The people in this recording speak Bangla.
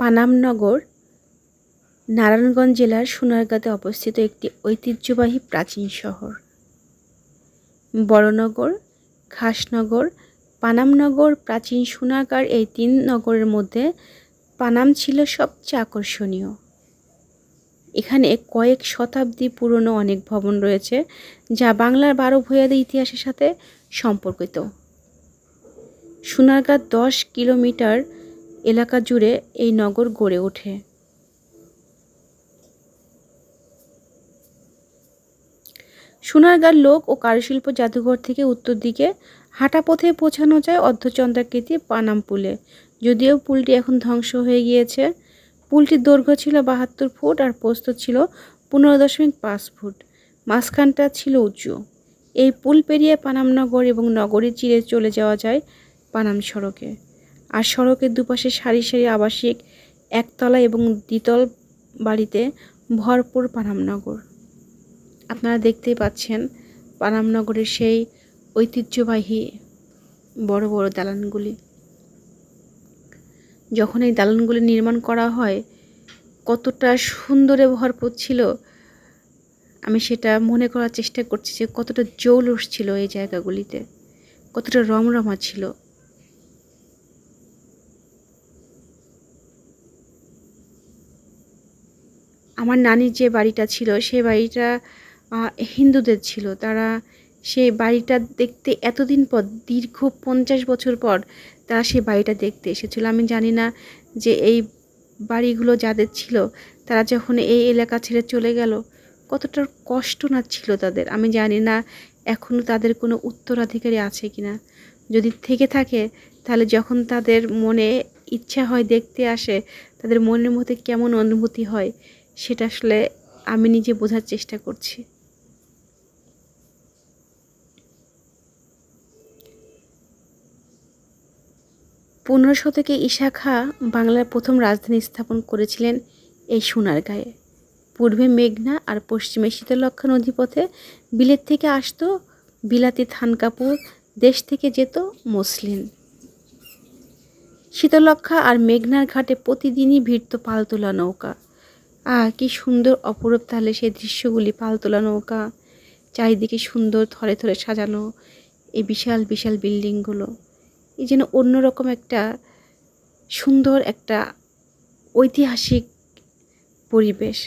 পানামনগর নারায়ণগঞ্জ জেলার সোনারগাঁতে অবস্থিত একটি ঐতিহ্যবাহী প্রাচীন শহর বড়নগর খাসনগর পানামনগর প্রাচীন সোনাগার এই তিন নগরের মধ্যে পানাম ছিল সবচেয়ে আকর্ষণীয় এখানে কয়েক শতাব্দী পুরনো অনেক ভবন রয়েছে যা বাংলার বারো ভূয়াদি ইতিহাসের সাথে সম্পর্কিত সোনারগাঁ দশ কিলোমিটার এলাকা জুড়ে এই নগর গড়ে ওঠে সোনারগার লোক ও কারুশিল্প জাদুঘর থেকে উত্তর দিকে হাঁটা পথে পৌঁছানো যায় অর্ধচন্দ্রাকৃতি পানাম পুলে যদিও পুলটি এখন ধ্বংস হয়ে গিয়েছে পুলটির দৈর্ঘ্য ছিল বাহাত্তর ফুট আর পোস্ত ছিল পনেরো দশমিক পাঁচ ফুট মাঝখানটা ছিল উঁচু এই পুল পেরিয়ে পানাম নগর এবং নগরী চিরে চলে যাওয়া যায় পানাম সড়কে আর সড়কের দুপাশে সারি সারি আবাসিক একতলা এবং দ্বিতল বাড়িতে ভরপুর পানামনগর আপনারা দেখতেই পাচ্ছেন পানামনগরের সেই ঐতিহ্যবাহী বড় বড় দালানগুলি যখন এই দালানগুলি নির্মাণ করা হয় কতটা সুন্দরে ভরপুর ছিল আমি সেটা মনে করার চেষ্টা করছি যে কতটা জৌলস ছিল এই জায়গাগুলিতে কতটা রমরমা ছিল আমার নানির যে বাড়িটা ছিল সে বাড়িটা হিন্দুদের ছিল তারা সেই বাড়িটা দেখতে এতদিন পর দীর্ঘ পঞ্চাশ বছর পর তারা সে বাড়িটা দেখতে এসেছিল আমি জানি না যে এই বাড়িগুলো যাদের ছিল তারা যখন এই এলাকা ছেড়ে চলে গেল কতটা কষ্ট না ছিল তাদের আমি জানি না এখনও তাদের কোনো উত্তরাধিকারী আছে কি না যদি থেকে থাকে তাহলে যখন তাদের মনে ইচ্ছা হয় দেখতে আসে তাদের মনের মধ্যে কেমন অনুভূতি হয় সেটা আসলে আমি নিজে বোঝার চেষ্টা করছি পনেরো শতকে ঈশা খা বাংলার প্রথম রাজধানী স্থাপন করেছিলেন এই সোনার গায়ে পূর্বে মেঘনা আর পশ্চিমে শীতলক্ষা নদীপথে বিলেত থেকে আসতো বিলাতি থান কাপুর দেশ থেকে যেত মসলিন শীতলক্ষা আর মেঘনার ঘাটে প্রতিদিনই ভিড়ত পালতোলা নৌকা আ কি সুন্দর অপরূপ তাহলে সেই দৃশ্যগুলি পালতোলা নৌকা চারিদিকে সুন্দর থরে থরে সাজানো এই বিশাল বিশাল বিল্ডিংগুলো এই যেন অন্যরকম একটা সুন্দর একটা ঐতিহাসিক পরিবেশ